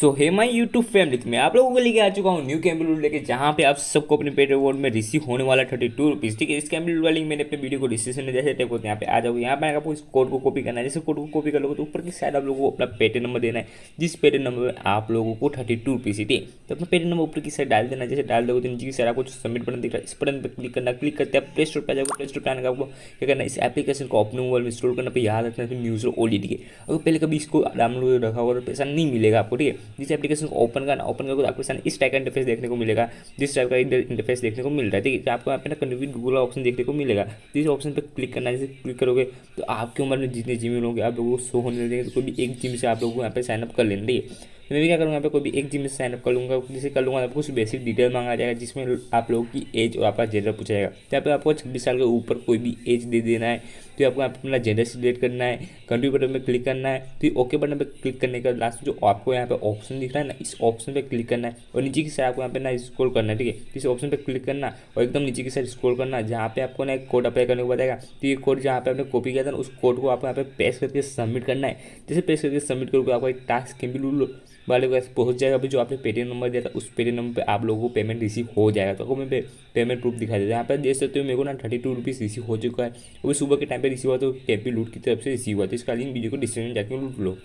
so hey my YouTube family में आप लोगों को लेके आ चुका हूँ न्यू कैम्बल लेके जहाँ पे आप सबको अपने पेट रिवॉर्ड में रिसीव होने वाला थर्टी टू रुपीज़ ठीक है इस कैम्बल वाले लिंक मैंने अपने वीडियो को डिस्क्रिप्शन में जैसे टाइप तो यहाँ पे आ जाओ यहाँ पे आपको इस कोड को कॉपी करना है जैसे कोड को कॉपी कर लो तो ऊपर की साइड आप लोगों को अपना पेटीएम नंबर देना है जिस पेटीएम नंबर पर आप लोगों को थर्टी टू रुपीज़ ठीक है तो अपना पेटे नंबर ऊपर की साइड डाल देना जैसे डाल दोगे तो नीचे की आपको सबमिट बटन दिख रहा है इस बटन पर क्लिक करना क्लिक करते हैं प्ले स्टोर पर जाओगे प्ले स्टोर पर आने का आपको क्या करना इस एप्लीकेशन को अपने मोबाइल में इंस्टॉल करना पर तो याद रखना न्यूज़ ओली ठीक है तो अगर पहले कभी इसको डाउनलोड रखा होगा तो पैसा नहीं मिलेगा आपको ठीक है जिस एप्लीकेशन को ओपन करना ओपन करके तो आपके सामने इस टाइप का इंटरफेस देखने को मिलेगा जिस टाइप का इंटरफेस देखने को मिल रहा है ठीक है तो आपको यहाँ पे ना कन्वीट गूगल ऑप्शन देखने को मिलेगा जिस ऑप्शन पर क्लिक करना जैसे क्लिक करोगे तो आपकी उम्र में जितने जिम लोग आप लोगों को शो होने देंगे तो कोई भी एक जिम से आप लोगों को यहाँ पे साइनअप कर लेंगे तो मैं भी क्या करूँगा यहाँ पे कोई भी एक जिम में साइनअप कर लूँगा जिसे कर लूँगा आपको कुछ बेसिक डिटेल मांगा जाएगा जिसमें आप लोगों की एज और आपका जेंडर पूछा जाएगा तो यहाँ पे आपको छब्बीस साल के ऊपर कोई भी एज दे देना है तो आपको अपना जेंडर सिलेक्ट करना है कंट्री बटन पर क्लिक करना है फिर ओके बटन पर क्लिक करने का लास्ट जो आपको यहाँ पे ऑप्शन दिख रहा है ना इस ऑप्शन पर क्लिक करना है और नीचे की साइड आपको यहाँ पे ना स्क्रॉल करना है ठीक है तो इस ऑप्शन पर क्लिक करना और एकदम नीचे की साइड स्क्रॉल करना जहाँ पे आपको ना एक कोड अप्लाई करने को बताएगा तो ये कोड जहाँ पे आपने कॉपी किया था ना उस कोड को आपको यहाँ पे पेस्ट करके सबमिट करना है जैसे पेस्ट करके सबमिट करोगे आपको एक टास्क लो वाले पास पहुँच जाएगा अभी जो आपने पेटीएम नंबर दिया था उस पेटीएम नंबर पर आप लोगों को पेमेंट रिसीव हो जाएगा तो मैं पेमेंट प्रूफ दिखा देता यहाँ पर देख सकते हो मेरे को ना थर्टी टू रुपीज़ रिसीव हो चुका है अभी सुबह के टाइम पर रिसीव हुआ तो कैपी लूट की तरफ से रिसीव हुआ तो इसका लिंक वीडियो को डिस्क्रिप्शन जाकर लूट लो